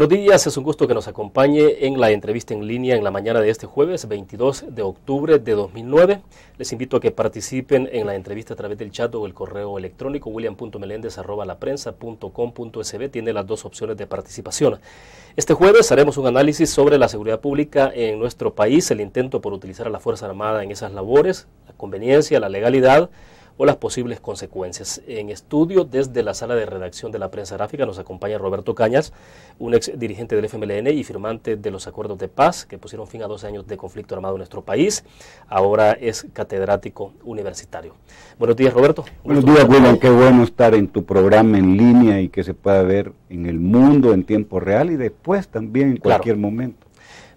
Buenos días, es un gusto que nos acompañe en la entrevista en línea en la mañana de este jueves 22 de octubre de 2009. Les invito a que participen en la entrevista a través del chat o el correo electrónico william.meléndez.laprensa.com.sb. Tiene las dos opciones de participación. Este jueves haremos un análisis sobre la seguridad pública en nuestro país, el intento por utilizar a la Fuerza Armada en esas labores, la conveniencia, la legalidad o las posibles consecuencias. En estudio, desde la sala de redacción de la prensa gráfica, nos acompaña Roberto Cañas, un ex dirigente del FMLN y firmante de los acuerdos de paz que pusieron fin a 12 años de conflicto armado en nuestro país. Ahora es catedrático universitario. Buenos días, Roberto. Buenos días, William. Qué bueno estar en tu programa en línea y que se pueda ver en el mundo en tiempo real y después también en cualquier momento.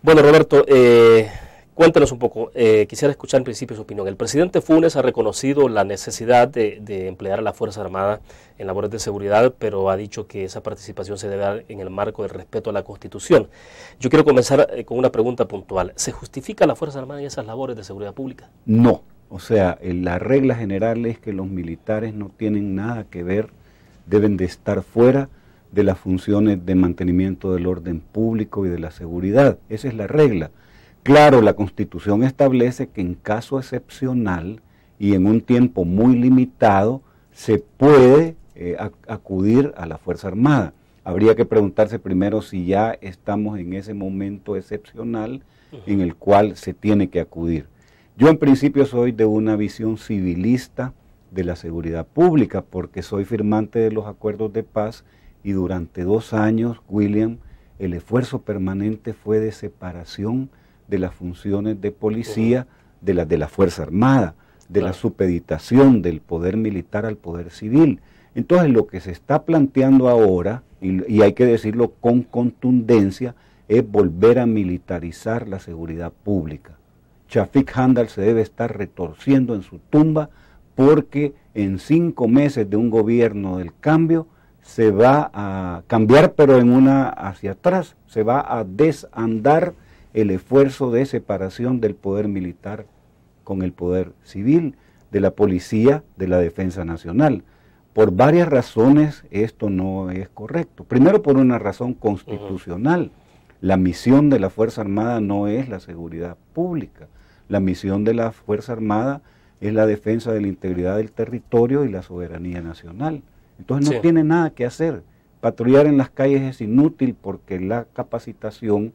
Bueno, Roberto, eh, Cuéntanos un poco, eh, quisiera escuchar en principio su opinión. El presidente Funes ha reconocido la necesidad de, de, emplear a la Fuerza Armada en labores de seguridad, pero ha dicho que esa participación se debe dar en el marco del respeto a la Constitución. Yo quiero comenzar eh, con una pregunta puntual. ¿Se justifica la Fuerza Armada en esas labores de seguridad pública? No. O sea, eh, la regla general es que los militares no tienen nada que ver, deben de estar fuera de las funciones de mantenimiento del orden público y de la seguridad. Esa es la regla. Claro, la Constitución establece que en caso excepcional y en un tiempo muy limitado se puede eh, acudir a la Fuerza Armada. Habría que preguntarse primero si ya estamos en ese momento excepcional en el cual se tiene que acudir. Yo en principio soy de una visión civilista de la seguridad pública porque soy firmante de los acuerdos de paz y durante dos años, William, el esfuerzo permanente fue de separación de las funciones de policía, de las de la Fuerza Armada, de la supeditación del poder militar al poder civil. Entonces lo que se está planteando ahora, y, hay que decirlo con contundencia, es volver a militarizar la seguridad pública. Chafik Handal se debe estar retorciendo en su tumba porque en cinco meses de un gobierno del cambio se va a cambiar, pero en una hacia atrás, se va a desandar el esfuerzo de separación del poder militar con el poder civil, de la policía, de la defensa nacional. Por varias razones esto no es correcto. Primero por una razón constitucional. La misión de la Fuerza Armada no es la seguridad pública. La misión de la Fuerza Armada es la defensa de la integridad del territorio y la soberanía nacional. Entonces no tiene nada que hacer. Patrullar en las calles es inútil porque la capacitación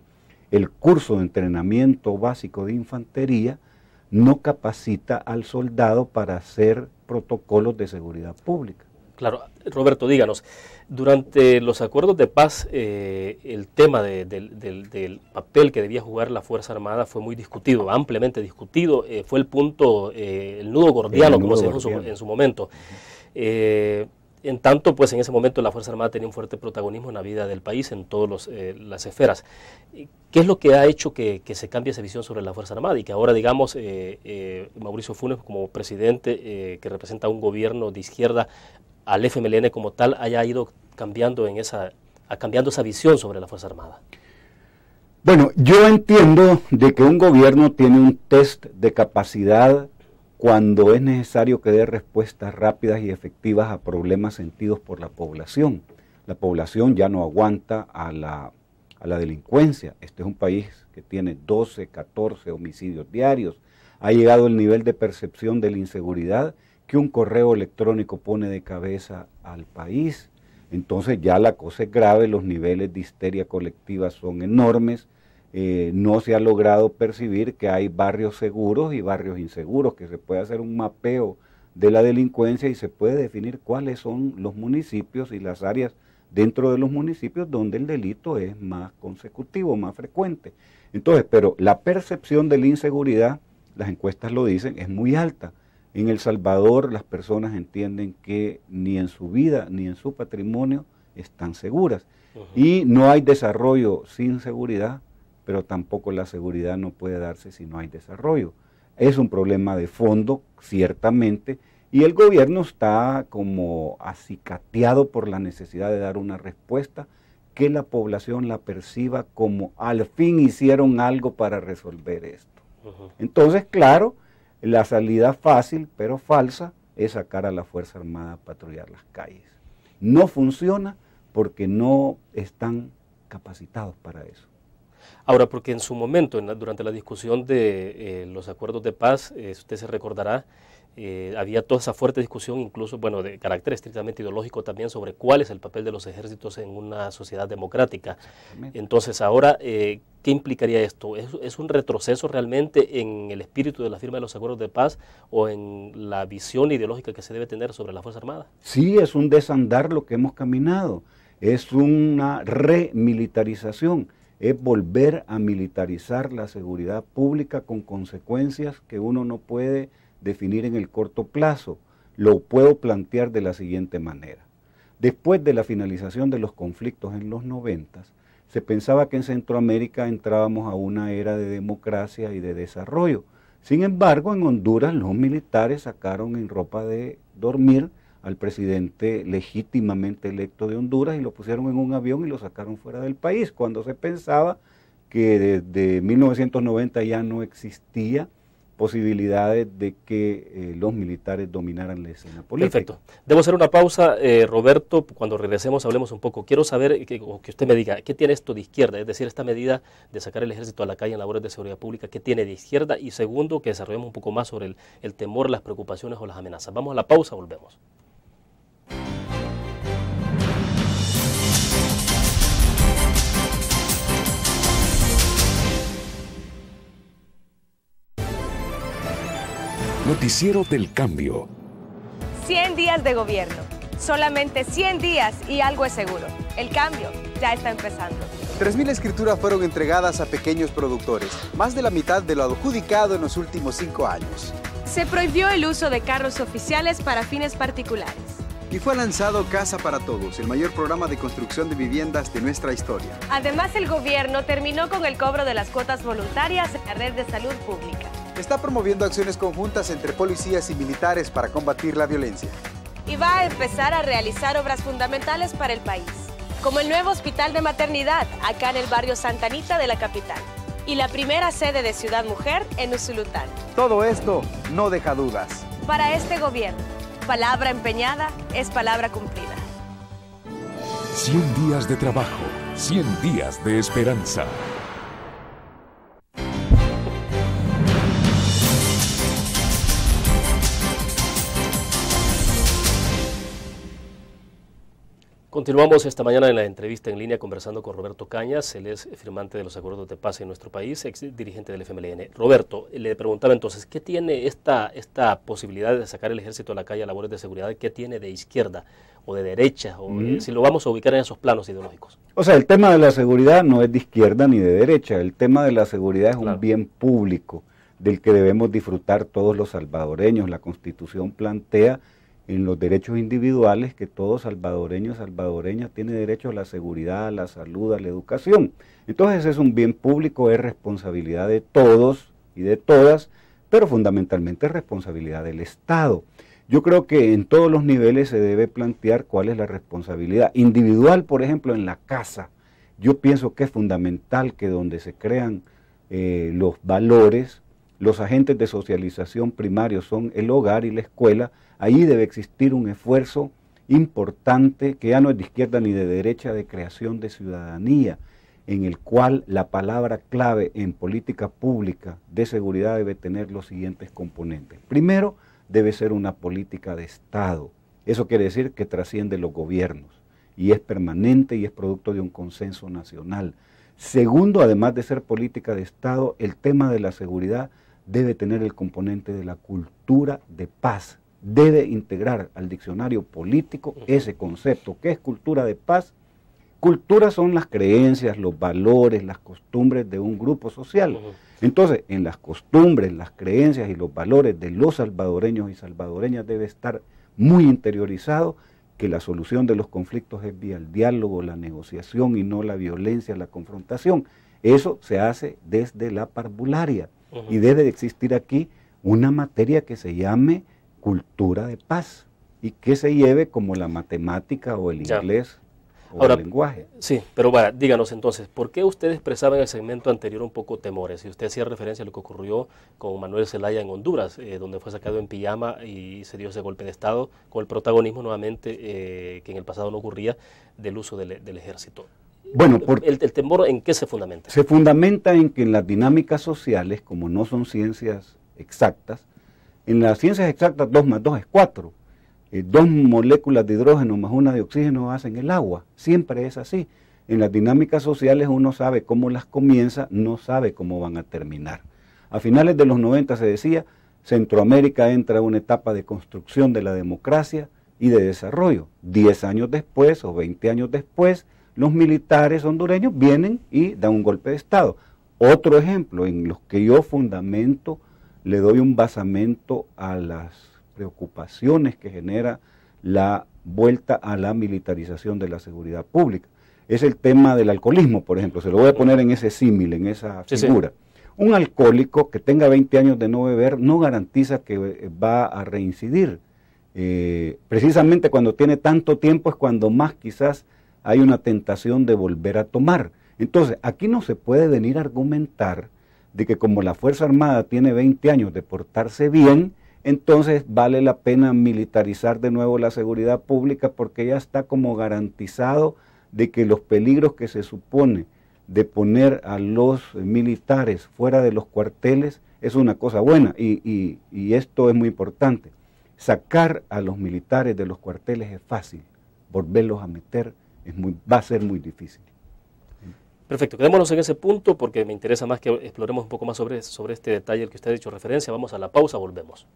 el curso de entrenamiento básico de infantería no capacita al soldado para hacer protocolos de seguridad pública. Claro, Roberto, díganos, durante los acuerdos de paz, eh, el tema del papel que debía jugar la Fuerza Armada fue muy discutido, ampliamente discutido, eh, fue el punto, eh, el nudo gordiano, como se en su momento en tanto, pues en ese momento la Fuerza Armada tenía un fuerte protagonismo en la vida del país, en todas eh, las esferas. ¿Qué es lo que ha hecho que, se cambie esa visión sobre la Fuerza Armada y que ahora, digamos, eh, eh, Mauricio Funes como presidente que representa un gobierno de izquierda al FMLN como tal haya ido cambiando, en esa, cambiando esa visión sobre la Fuerza Armada? Bueno, yo entiendo de que un gobierno tiene un test de capacidad cuando es necesario que dé respuestas rápidas y efectivas a problemas sentidos por la población. La población ya no aguanta a la, delincuencia. Este es un país que tiene 12, 14 homicidios diarios. Ha llegado el nivel de percepción de la inseguridad que un correo electrónico pone de cabeza al país. Entonces ya la cosa es grave, los niveles de histeria colectiva son enormes eh, no se ha logrado percibir que hay barrios seguros y barrios inseguros, que se puede hacer un mapeo de la delincuencia y se puede definir cuáles son los municipios y las áreas dentro de los municipios donde el delito es más consecutivo, más frecuente. Entonces, pero la percepción de la inseguridad, las encuestas lo dicen, es muy alta. En El Salvador las personas entienden que ni en su vida ni en su patrimonio están seguras. Y no hay desarrollo sin seguridad, pero tampoco la seguridad no puede darse si no hay desarrollo. Es un problema de fondo, ciertamente, y el gobierno está como acicateado por la necesidad de dar una respuesta que la población la perciba como al fin hicieron algo para resolver esto. Entonces, claro, la salida fácil pero falsa es sacar a la Fuerza Armada a patrullar las calles. No funciona porque no están capacitados para eso. Ahora, porque en su momento, durante la discusión de eh, los acuerdos de paz, eh, usted se recordará, eh, había toda esa fuerte discusión, incluso bueno, de carácter estrictamente ideológico también, sobre cuál es el papel de los ejércitos en una sociedad democrática. Entonces, ahora, ¿qué implicaría esto? ¿Es, ¿Es, un retroceso realmente en el espíritu de la firma de los acuerdos de paz o en la visión ideológica que se debe tener sobre la Fuerza Armada? Sí, es un desandar lo que hemos caminado, es una remilitarización es volver a militarizar la seguridad pública con consecuencias que uno no puede definir en el corto plazo. Lo puedo plantear de la siguiente manera. Después de la finalización de los conflictos en los noventas, se pensaba que en Centroamérica entrábamos a una era de democracia y de desarrollo. Sin embargo, en Honduras los militares sacaron en ropa de dormir al presidente legítimamente electo de Honduras y lo pusieron en un avión y lo sacaron fuera del país, cuando se pensaba que desde 1990 ya no existía posibilidades de que eh, los militares dominaran la escena política. Perfecto. Debo hacer una pausa, eh, Roberto, cuando regresemos hablemos un poco. Quiero saber, que, o que usted me diga, ¿qué tiene esto de izquierda? Es decir, esta medida de sacar el ejército a la calle en labores de seguridad pública, ¿qué tiene de izquierda? Y segundo, que desarrollemos un poco más sobre el temor, las preocupaciones o las amenazas. Vamos a la pausa, volvemos. Noticiero del Cambio. 100 días de gobierno. Solamente 100 días y algo es seguro. El cambio ya está empezando. 3.000 escrituras fueron entregadas a pequeños productores, más de la mitad de lo adjudicado en los últimos cinco años. Se prohibió el uso de carros oficiales para fines particulares y fue lanzado Casa para Todos, el mayor programa de construcción de viviendas de nuestra historia. Además, el gobierno terminó con el cobro de las cuotas voluntarias en la red de salud pública. Está promoviendo acciones conjuntas entre policías y militares para combatir la violencia. Y va a empezar a realizar obras fundamentales para el país, como el nuevo hospital de maternidad acá en el barrio Santanita de la capital y la primera sede de Ciudad Mujer en Usulután. Todo esto no deja dudas. Para este gobierno palabra empeñada es palabra cumplida. 100 días de trabajo, 100 días de esperanza. Continuamos esta mañana en la entrevista en línea conversando con Roberto Cañas, él es firmante de los acuerdos de paz en nuestro país, ex dirigente del FMLN. Roberto, le preguntaba entonces, ¿qué tiene esta, esta posibilidad de sacar el ejército a la calle a labores de seguridad? ¿Qué tiene de izquierda o de derecha? O, eh, Si lo vamos a ubicar en esos planos ideológicos. O sea, el tema de la seguridad no es de izquierda ni de derecha, el tema de la seguridad es un bien público del que debemos disfrutar todos los salvadoreños. La Constitución plantea en los derechos individuales que todo salvadoreño, salvadoreña tiene derecho a la seguridad, a la salud, a la educación. Entonces es un bien público, es responsabilidad de todos y de todas, pero fundamentalmente es responsabilidad del Estado. Yo creo que en todos los niveles se debe plantear cuál es la responsabilidad individual, por ejemplo, en la casa. Yo pienso que es fundamental que donde se crean eh, los valores, los agentes de socialización primarios son el hogar y la escuela, Ahí debe existir un esfuerzo importante que ya no es de izquierda ni de derecha de creación de ciudadanía, en el cual la palabra clave en política pública de seguridad debe tener los siguientes componentes. Primero, debe ser una política de Estado. Eso quiere decir que trasciende los gobiernos y es permanente y es producto de un consenso nacional. Segundo, además de ser política de Estado, el tema de la seguridad debe tener el componente de la cultura de paz debe integrar al diccionario político ese concepto que es cultura de paz. Cultura son las creencias, los valores, las costumbres de un grupo social. Entonces, en las costumbres, las creencias y los valores de los salvadoreños y salvadoreñas debe estar muy interiorizado que la solución de los conflictos es vía el diálogo, la negociación y no la violencia, la confrontación. Eso se hace desde la parvularia y debe de existir aquí una materia que se llame cultura de paz y que se lleve como la matemática o el inglés o el lenguaje. Sí, pero bueno díganos entonces, ¿por qué usted expresaba en el segmento anterior un poco temores? Y usted hacía referencia a lo que ocurrió con Manuel Zelaya en Honduras, eh, donde fue sacado en pijama y se dio ese golpe de Estado, con el protagonismo nuevamente eh, que en el pasado no ocurría del uso del, ejército. Bueno, por, el, el, temor en qué se fundamenta? Se fundamenta en que en las dinámicas sociales, como no son ciencias exactas, en las ciencias exactas, 2 más 2 es 4. Eh, dos moléculas de hidrógeno más una de oxígeno hacen el agua. Siempre es así. En las dinámicas sociales uno sabe cómo las comienza, no sabe cómo van a terminar. A finales de los 90 se decía, Centroamérica entra a una etapa de construcción de la democracia y de desarrollo. Diez años después o 20 años después, los militares hondureños vienen y dan un golpe de Estado. Otro ejemplo en los que yo fundamento le doy un basamento a las preocupaciones que genera la vuelta a la militarización de la seguridad pública. Es el tema del alcoholismo, por ejemplo, se lo voy a poner en ese símil, en esa figura. Un alcohólico que tenga 20 años de no beber no garantiza que eh, va a reincidir. Eh, precisamente cuando tiene tanto tiempo es cuando más quizás hay una tentación de volver a tomar. Entonces, aquí no se puede venir a argumentar de que como la Fuerza Armada tiene 20 años de portarse bien, entonces vale la pena militarizar de nuevo la seguridad pública porque ya está como garantizado de que los peligros que se supone de poner a los militares fuera de los cuarteles es una cosa buena y, esto es muy importante. Sacar a los militares de los cuarteles es fácil, volverlos a meter va a ser muy difícil. Perfecto, quedémonos en ese punto porque me interesa más que exploremos un poco más sobre, sobre este detalle al que usted ha hecho referencia. Vamos a la pausa, volvemos.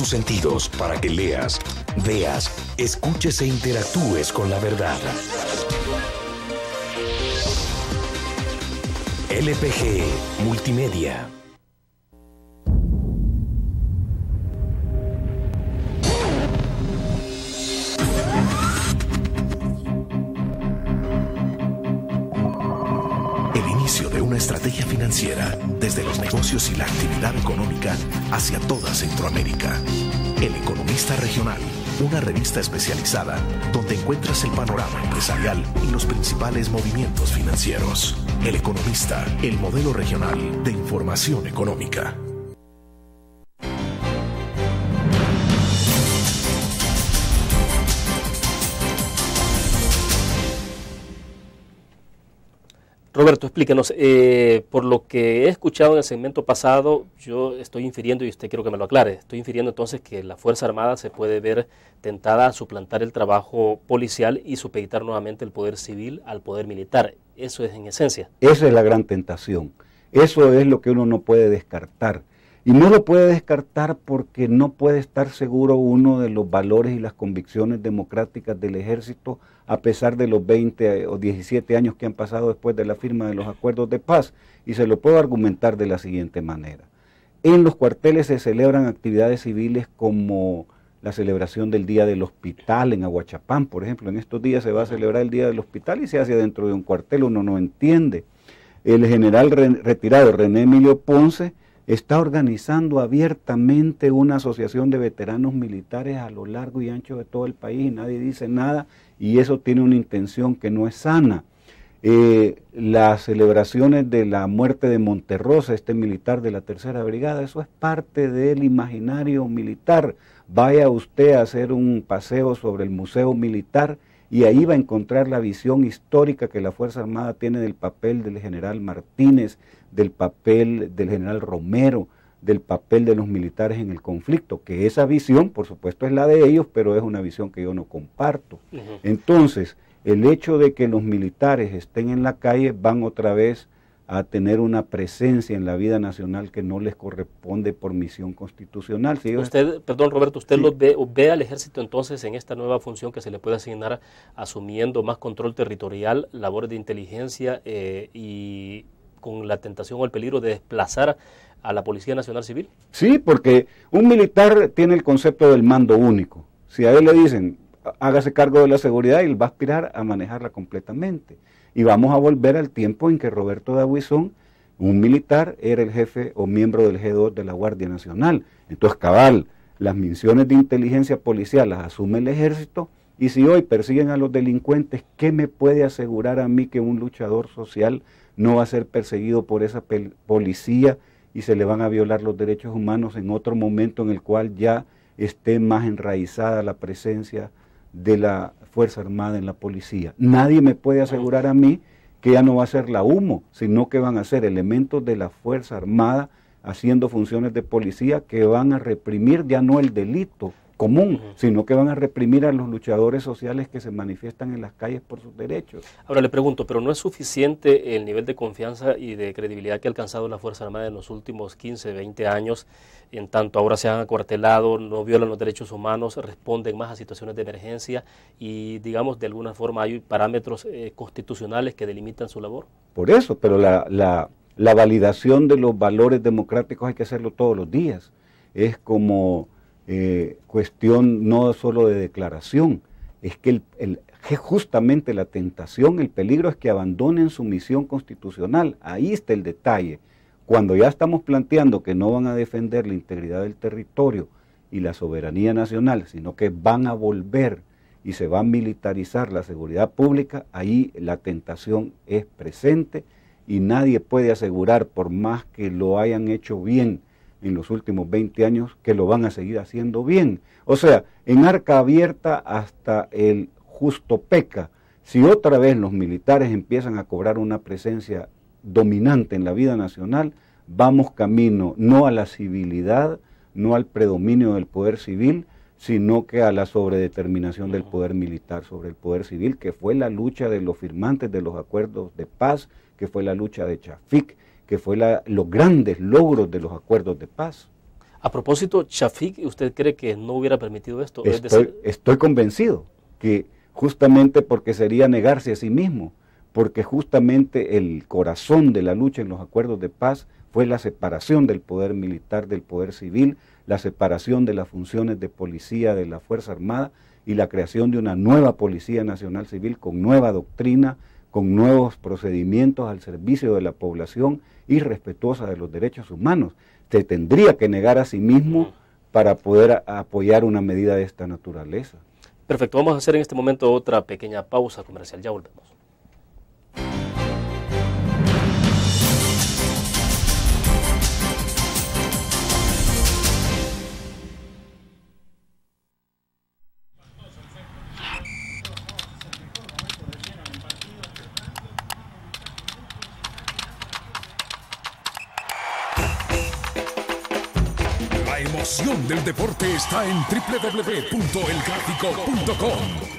tus sentidos para que leas, veas, escuches e interactúes con la verdad. LPG Multimedia. desde los negocios y la actividad económica hacia toda Centroamérica. El Economista Regional, una revista especializada donde encuentras el panorama empresarial y los principales movimientos financieros. El Economista, el modelo regional de información económica. Roberto, explíquenos, eh, por lo que he escuchado en el segmento pasado, yo estoy infiriendo, y usted quiero que me lo aclare, estoy infiriendo entonces que la Fuerza Armada se puede ver tentada a suplantar el trabajo policial y supeditar nuevamente el poder civil al poder militar. Eso es en esencia. Esa es la gran tentación. Eso es lo que uno no puede descartar. Y no lo puede descartar porque no puede estar seguro uno de los valores y las convicciones democráticas del ejército a pesar de los 20 o 17 años que han pasado después de la firma de los acuerdos de paz. Y se lo puedo argumentar de la siguiente manera. En los cuarteles se celebran actividades civiles como la celebración del Día del Hospital en Aguachapán, por ejemplo. En estos días se va a celebrar el Día del Hospital y se hace dentro de un cuartel, uno no entiende. El general retirado René Emilio Ponce está organizando abiertamente una asociación de veteranos militares a lo largo y ancho de todo el país y nadie dice nada y eso tiene una intención que no es sana. Eh, las celebraciones de la muerte de Monterrosa, este militar de la tercera brigada, eso es parte del imaginario militar. Vaya usted a hacer un paseo sobre el museo militar y ahí va a encontrar la visión histórica que la Fuerza Armada tiene del papel del general Martínez, del papel del general Romero, del papel de los militares en el conflicto, que esa visión, por supuesto, es la de ellos, pero es una visión que yo no comparto. Entonces, el hecho de que los militares estén en la calle van otra vez a tener una presencia en la vida nacional que no les corresponde por misión constitucional. Si Usted, perdón Roberto, usted lo ve, ve, al ejército entonces en esta nueva función que se le puede asignar asumiendo más control territorial, labores de inteligencia eh, y con la tentación o el peligro de desplazar a la Policía Nacional Civil? Sí, porque un militar tiene el concepto del mando único. Si a él le dicen, hágase cargo de la seguridad, él va a aspirar a manejarla completamente. Y vamos a volver al tiempo en que Roberto de un militar, era el jefe o miembro del G2 de la Guardia Nacional. Entonces, cabal, las misiones de inteligencia policial las asume el ejército. Y si hoy persiguen a los delincuentes, ¿qué me puede asegurar a mí que un luchador social no va a ser perseguido por esa policía y se le van a violar los derechos humanos en otro momento en el cual ya esté más enraizada la presencia de la Fuerza Armada en la policía. Nadie me puede asegurar a mí que ya no va a ser la humo, sino que van a ser elementos de la Fuerza Armada haciendo funciones de policía que van a reprimir ya no el delito, común, sino que van a reprimir a los luchadores sociales que se manifiestan en las calles por sus derechos. Ahora le pregunto, ¿pero no es suficiente el nivel de confianza y de credibilidad que ha alcanzado la Fuerza Armada en los últimos 15, 20 años? En tanto ahora se han acuartelado, no violan los derechos humanos, responden más a situaciones de emergencia y digamos de alguna forma hay parámetros eh, constitucionales que delimitan su labor. Por eso, pero la, la validación de los valores democráticos hay que hacerlo todos los días. Es como eh, cuestión no solo de declaración, es que el, justamente la tentación, el peligro es que abandonen su misión constitucional. Ahí está el detalle. Cuando ya estamos planteando que no van a defender la integridad del territorio y la soberanía nacional, sino que van a volver y se va a militarizar la seguridad pública, ahí la tentación es presente y nadie puede asegurar, por más que lo hayan hecho bien, en los últimos 20 años que lo van a seguir haciendo bien. O sea, en arca abierta hasta el justo peca. Si otra vez los militares empiezan a cobrar una presencia dominante en la vida nacional, vamos camino no a la civilidad, no al predominio del poder civil, sino que a la sobredeterminación del poder militar sobre el poder civil, que fue la lucha de los firmantes de los acuerdos de paz, que fue la lucha de Chafik que fue los grandes logros de los acuerdos de paz. A propósito, Chafik, ¿usted cree que no hubiera permitido esto? Estoy, estoy convencido que justamente porque sería negarse a sí mismo, porque justamente el corazón de la lucha en los acuerdos de paz fue la separación del poder militar del poder civil, la separación de las funciones de policía de la Fuerza Armada y la creación de una nueva Policía Nacional Civil con nueva doctrina, con nuevos procedimientos al servicio de la población y respetuosa de los derechos humanos. Se tendría que negar a sí mismo para poder apoyar una medida de esta naturaleza. Perfecto, vamos a hacer en este momento otra pequeña pausa comercial, ya volvemos. está en www.elgráfico.com.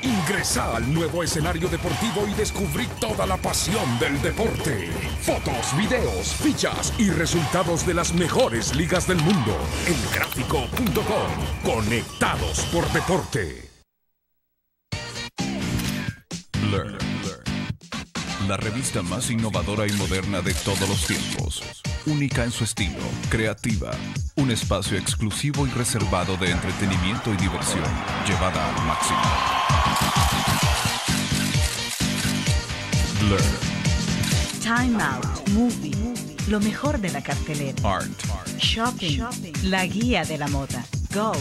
Ingresa al nuevo escenario deportivo y descubrí toda la pasión del deporte. Fotos, videos, fichas y resultados de las mejores ligas del mundo. Elgráfico.com. Conectados por deporte. la revista más innovadora y moderna de todos los tiempos. Única en su estilo, creativa, un espacio exclusivo y reservado de entretenimiento y diversión, llevada al máximo. Blur. Time Out, Movie, lo mejor de la cartelera. Art. Shopping, la guía de la moda. Go,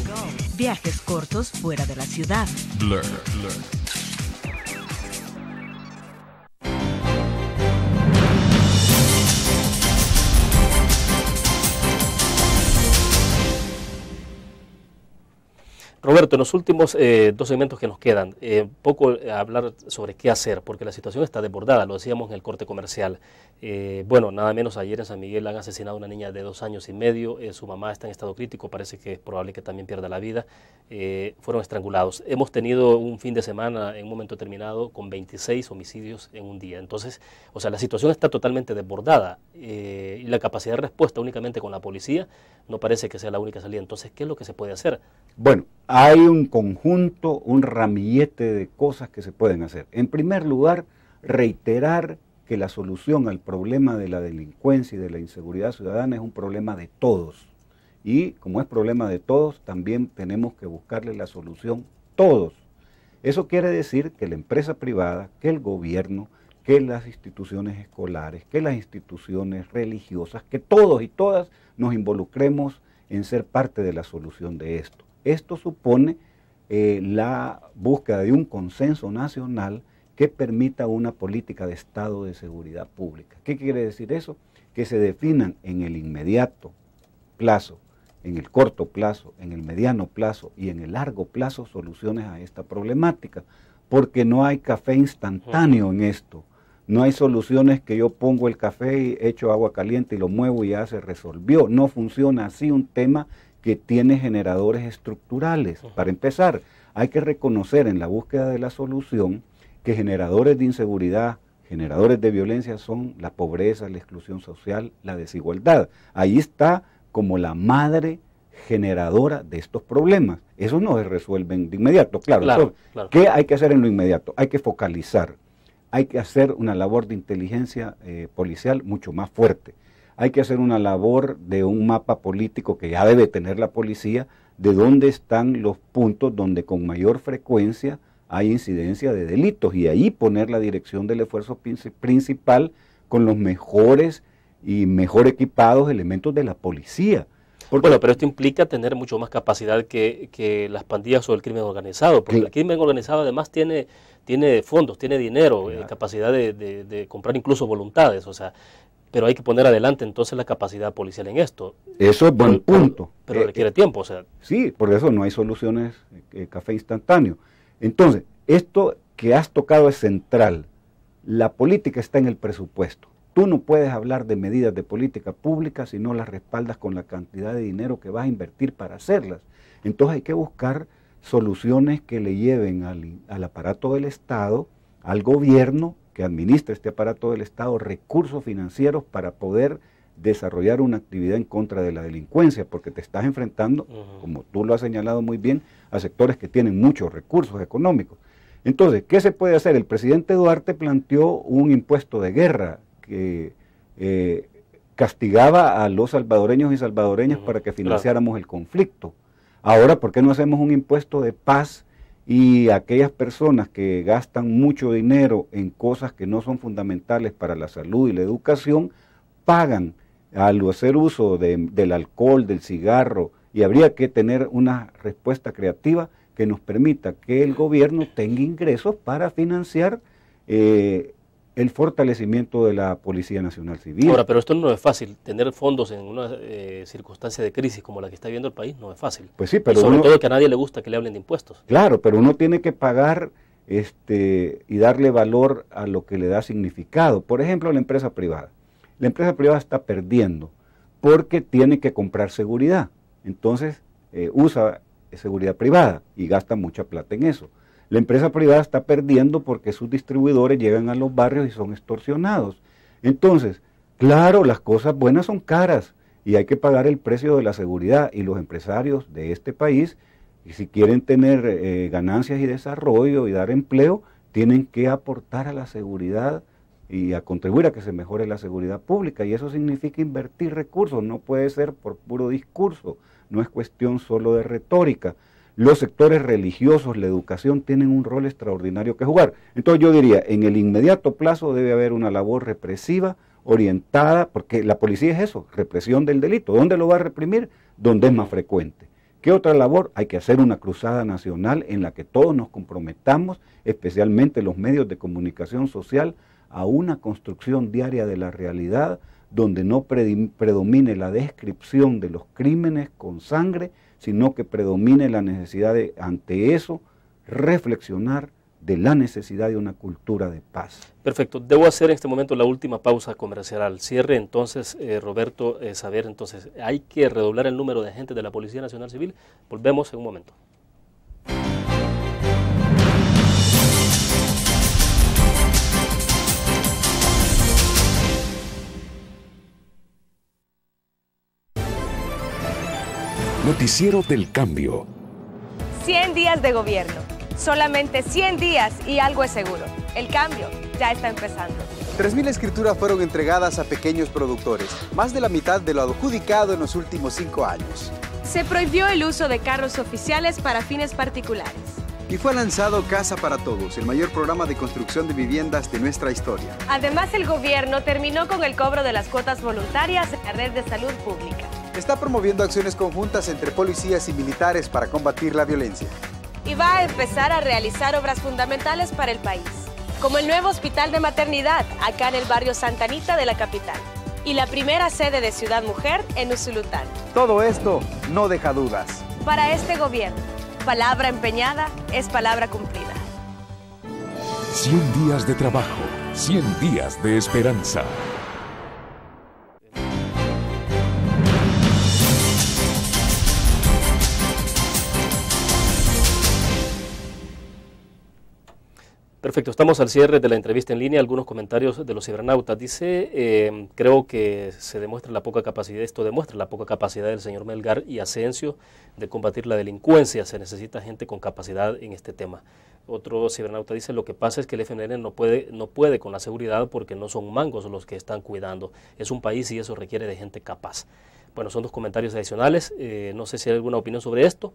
viajes cortos fuera de la ciudad. Blur. Blur. Roberto, en los últimos eh, dos segmentos que nos quedan, eh, poco eh, hablar sobre qué hacer, porque la situación está desbordada, lo decíamos en el corte comercial. bueno, nada menos ayer en San Miguel han asesinado a una niña de dos años y medio, su mamá está en estado crítico, parece que es probable que también pierda la vida, fueron estrangulados. Hemos tenido un fin de semana en un momento terminado con 26 homicidios en un día. Entonces, o sea, la situación está totalmente desbordada y la capacidad de respuesta únicamente con la policía no parece que sea la única salida. Entonces, ¿qué es lo que se puede hacer? Bueno, hay un conjunto, un ramillete de cosas que se pueden hacer. En primer lugar, reiterar que la solución al problema de la delincuencia y de la inseguridad ciudadana es un problema de todos. Y como es problema de todos, también tenemos que buscarle la solución todos. Eso quiere decir que la empresa privada, que el gobierno, que las instituciones escolares, que las instituciones religiosas, que todos y todas nos involucremos en ser parte de la solución de esto. Esto supone eh, la búsqueda de un consenso nacional que permita una política de Estado de seguridad pública. ¿Qué quiere decir eso? Que se definan en el inmediato plazo, en el corto plazo, en el mediano plazo y en el largo plazo soluciones a esta problemática, porque no hay café instantáneo en esto. No hay soluciones que yo pongo el café y echo agua caliente y lo muevo y ya se resolvió. No funciona así un tema que tiene generadores estructurales. Para empezar, hay que reconocer en la búsqueda de la solución que generadores de inseguridad, generadores de violencia son la pobreza, la exclusión social, la desigualdad. Ahí está como la madre generadora de estos problemas. Eso no se resuelve de inmediato, claro. claro, ¿Qué hay que hacer en lo inmediato? Hay que focalizar, hay que hacer una labor de inteligencia eh, policial mucho más fuerte hay que hacer una labor de un mapa político que ya debe tener la policía, de dónde están los puntos donde con mayor frecuencia hay incidencia de delitos y ahí poner la dirección del esfuerzo principal con los mejores y mejor equipados elementos de la policía. bueno, pero esto implica tener mucho más capacidad que, las pandillas o el crimen organizado, porque el crimen organizado además tiene, tiene fondos, tiene dinero, eh, capacidad de, de, comprar incluso voluntades. O sea, pero hay que poner adelante entonces la capacidad policial en esto. Eso es buen punto. Pero, eh, requiere eh, tiempo, o sea. Sí, por eso no hay soluciones eh, café instantáneo. Entonces, esto que has tocado es central. La política está en el presupuesto. Tú no puedes hablar de medidas de política pública si no las respaldas con la cantidad de dinero que vas a invertir para hacerlas. Entonces hay que buscar soluciones que le lleven al aparato del Estado, al gobierno, que administra este aparato del Estado recursos financieros para poder desarrollar una actividad en contra de la delincuencia, porque te estás enfrentando, como tú lo has señalado muy bien, a sectores que tienen muchos recursos económicos. Entonces, ¿qué se puede hacer? El presidente Duarte planteó un impuesto de guerra que eh, castigaba a los salvadoreños y salvadoreñas para que financiáramos el conflicto. Ahora, ¿por qué no hacemos un impuesto de paz y aquellas personas que gastan mucho dinero en cosas que no son fundamentales para la salud y la educación, pagan al hacer uso del alcohol, del cigarro, y habría que tener una respuesta creativa que nos permita que el gobierno tenga ingresos para financiar eh, el fortalecimiento de la Policía Nacional Civil. Ahora, pero esto no es fácil. Tener fondos en una eh, circunstancia de crisis como la que está viviendo el país no es fácil. Pues sí, pero. sobre todo que a nadie le gusta que le hablen de impuestos. Claro, pero uno tiene que pagar este, y darle valor a lo que le da significado. Por ejemplo, la empresa privada. La empresa privada está perdiendo porque tiene que comprar seguridad. Entonces, eh, usa seguridad privada y gasta mucha plata en eso. La empresa privada está perdiendo porque sus distribuidores llegan a los barrios y son extorsionados. Entonces, claro, las cosas buenas son caras y hay que pagar el precio de la seguridad y los empresarios de este país, si quieren tener eh, ganancias y desarrollo y dar empleo, tienen que aportar a la seguridad y a contribuir a que se mejore la seguridad pública. Y eso significa invertir recursos, no puede ser por puro discurso, no es cuestión solo de retórica los sectores religiosos, la educación, tienen un rol extraordinario que jugar. Entonces yo diría, en el inmediato plazo debe haber una labor represiva orientada, porque la policía es eso, represión del delito. ¿Dónde lo va a reprimir? Donde es más frecuente. ¿Qué otra labor? Hay que hacer una cruzada nacional en la que todos nos comprometamos, especialmente los medios de comunicación social, a una construcción diaria de la realidad, donde no predomine la descripción de los crímenes con sangre, sino que predomine la necesidad de, ante eso, reflexionar de la necesidad de una cultura de paz. Perfecto. Debo hacer en este momento la última pausa comercial. Al cierre, entonces, eh, Roberto, saber, eh, entonces, hay que redoblar el número de agentes de la Policía Nacional Civil. Volvemos en un momento. Noticiero del Cambio. 100 días de gobierno. Solamente 100 días y algo es seguro. El cambio ya está empezando. 3.000 escrituras fueron entregadas a pequeños productores, más de la mitad de lo adjudicado en los últimos cinco años. Se prohibió el uso de carros oficiales para fines particulares. Y fue lanzado Casa para Todos, el mayor programa de construcción de viviendas de nuestra historia. Además, el gobierno terminó con el cobro de las cuotas voluntarias en la red de salud pública está promoviendo acciones conjuntas entre policías y militares para combatir la violencia. Y va a empezar a realizar obras fundamentales para el país, como el nuevo hospital de maternidad acá en el barrio Santanita de la capital y la primera sede de Ciudad Mujer en Usulután. Todo esto no deja dudas. Para este gobierno, palabra empeñada es palabra cumplida. 100 días de trabajo, 100 días de esperanza. Perfecto, estamos al cierre de la entrevista en línea. Algunos comentarios de los cibernautas. Dice, em, creo que se demuestra la poca capacidad, esto demuestra la poca capacidad del señor Melgar y Asencio de combatir la delincuencia. Se necesita gente con capacidad en este tema. Otro cibernauta dice, lo que pasa es que el FNN no puede, no puede con la seguridad porque no son mangos los que están cuidando. Es un país y eso requiere de gente capaz. Bueno, son dos comentarios adicionales. Eh, no sé si hay alguna opinión sobre esto.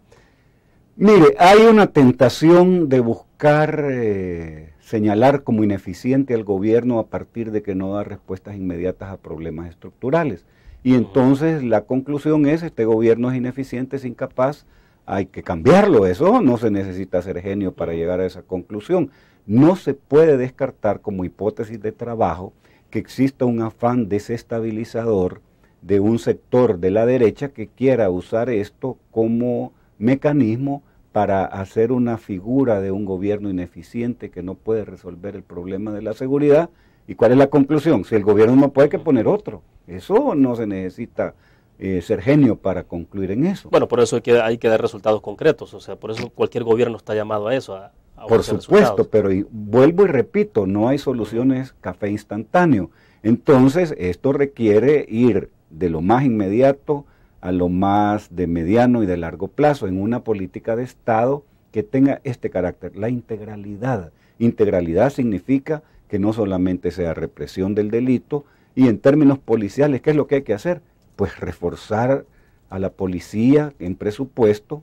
Mire, hay una tentación de buscar eh, señalar como ineficiente al gobierno a partir de que no da respuestas inmediatas a problemas estructurales. Y entonces la conclusión es, este gobierno es ineficiente, es incapaz, hay que cambiarlo. Eso no se necesita ser genio para llegar a esa conclusión. No se puede descartar como hipótesis de trabajo que exista un afán desestabilizador de un sector de la derecha que quiera usar esto como mecanismo para hacer una figura de un gobierno ineficiente que no puede resolver el problema de la seguridad. ¿Y cuál es la conclusión? Si el gobierno no puede, que poner otro. Eso no se necesita eh, ser genio para concluir en eso. Bueno, por eso hay que, dar resultados concretos. O sea, por eso cualquier gobierno está llamado a eso. por supuesto, pero y, vuelvo y repito, no hay soluciones café instantáneo. Entonces, esto requiere ir de lo más inmediato a lo más de mediano y de largo plazo, en una política de Estado que tenga este carácter, la integralidad. Integralidad significa que no solamente sea represión del delito, y en términos policiales, ¿qué es lo que hay que hacer? Pues reforzar a la policía en presupuesto,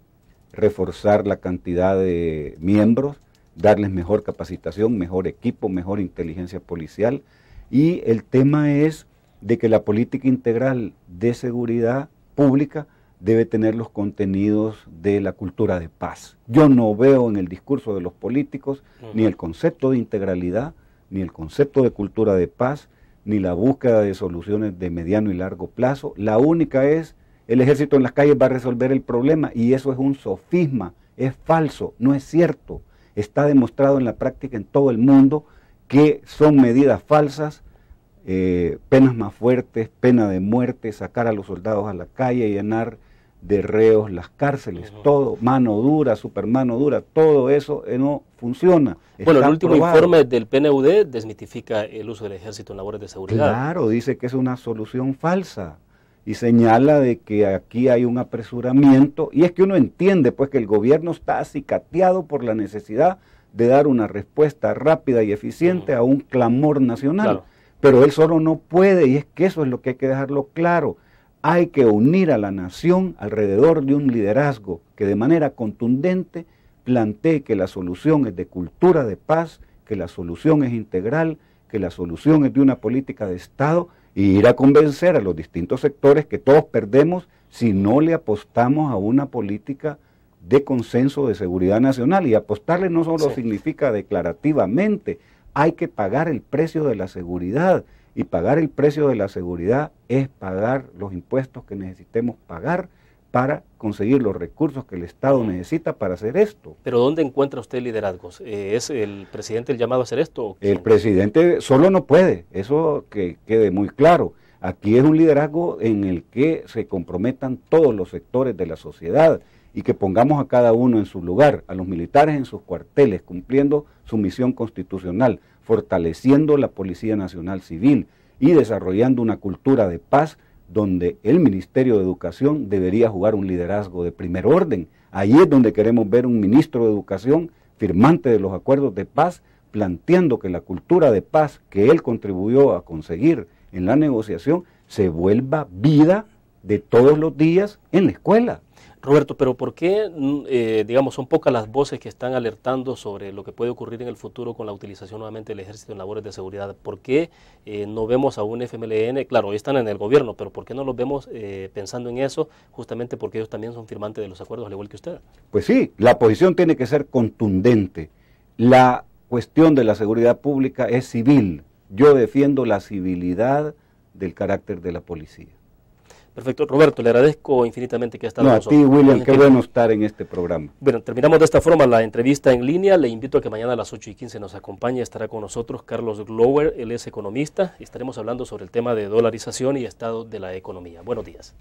reforzar la cantidad de miembros, darles mejor capacitación, mejor equipo, mejor inteligencia policial. Y el tema es de que la política integral de seguridad pública debe tener los contenidos de la cultura de paz. Yo no veo en el discurso de los políticos ni el concepto de integralidad, ni el concepto de cultura de paz, ni la búsqueda de soluciones de mediano y largo plazo. La única es el ejército en las calles va a resolver el problema y eso es un sofisma, es falso, no es cierto. Está demostrado en la práctica en todo el mundo que son medidas falsas eh, penas más fuertes, pena de muerte, sacar a los soldados a la calle, llenar de reos las cárceles, todo, mano dura, supermano dura, todo eso eh, no funciona. Bueno, el último informe del PNUD desmitifica el uso del ejército en labores de seguridad. Claro, dice que es una solución falsa y señala de que aquí hay un apresuramiento y es que uno entiende pues que el gobierno está acicateado por la necesidad de dar una respuesta rápida y eficiente a un clamor nacional pero él solo no puede y es que eso es lo que hay que dejarlo claro. Hay que unir a la nación alrededor de un liderazgo que de manera contundente plantee que la solución es de cultura de paz, que la solución es integral, que la solución es de una política de Estado y ir a convencer a los distintos sectores que todos perdemos si no le apostamos a una política de consenso de seguridad nacional. Y apostarle no solo significa declarativamente, hay que pagar el precio de la seguridad. Y pagar el precio de la seguridad es pagar los impuestos que necesitemos pagar para conseguir los recursos que el Estado necesita para hacer esto. Pero ¿dónde encuentra usted liderazgos? Eh, ¿Es el presidente el llamado a hacer esto? El presidente solo no puede, eso que quede muy claro. Aquí es un liderazgo en el que se comprometan todos los sectores de la sociedad y que pongamos a cada uno en su lugar, a los militares en sus cuarteles, cumpliendo su misión constitucional, fortaleciendo la Policía Nacional Civil y desarrollando una cultura de paz donde el Ministerio de Educación debería jugar un liderazgo de primer orden. Ahí es donde queremos ver un ministro de Educación firmante de los acuerdos de paz, planteando que la cultura de paz que él contribuyó a conseguir en la negociación se vuelva vida de todos los días en la escuela. Roberto, pero ¿por qué, mm, eh, digamos, son pocas las voces que están alertando sobre lo que puede ocurrir en el futuro con la utilización nuevamente del ejército en labores de seguridad? ¿Por qué eh, no vemos a un FMLN? Claro, hoy están en el gobierno, pero ¿por qué no los vemos eh, pensando en eso? Justamente porque ellos también son firmantes de los acuerdos, al igual que usted. Pues sí, la posición tiene que ser contundente. La cuestión de la seguridad pública es civil. Yo defiendo la civilidad del carácter de la policía. Perfecto, Roberto, le agradezco infinitamente que ha estado con nosotros. A ti, William, qué bueno estar en este programa. Bueno, terminamos de esta forma la entrevista en línea. Le invito a que mañana a las 8 y 15 nos acompañe. Estará con nosotros Carlos Glower, él es economista. Estaremos hablando sobre el tema de dolarización y estado de la economía. Buenos días.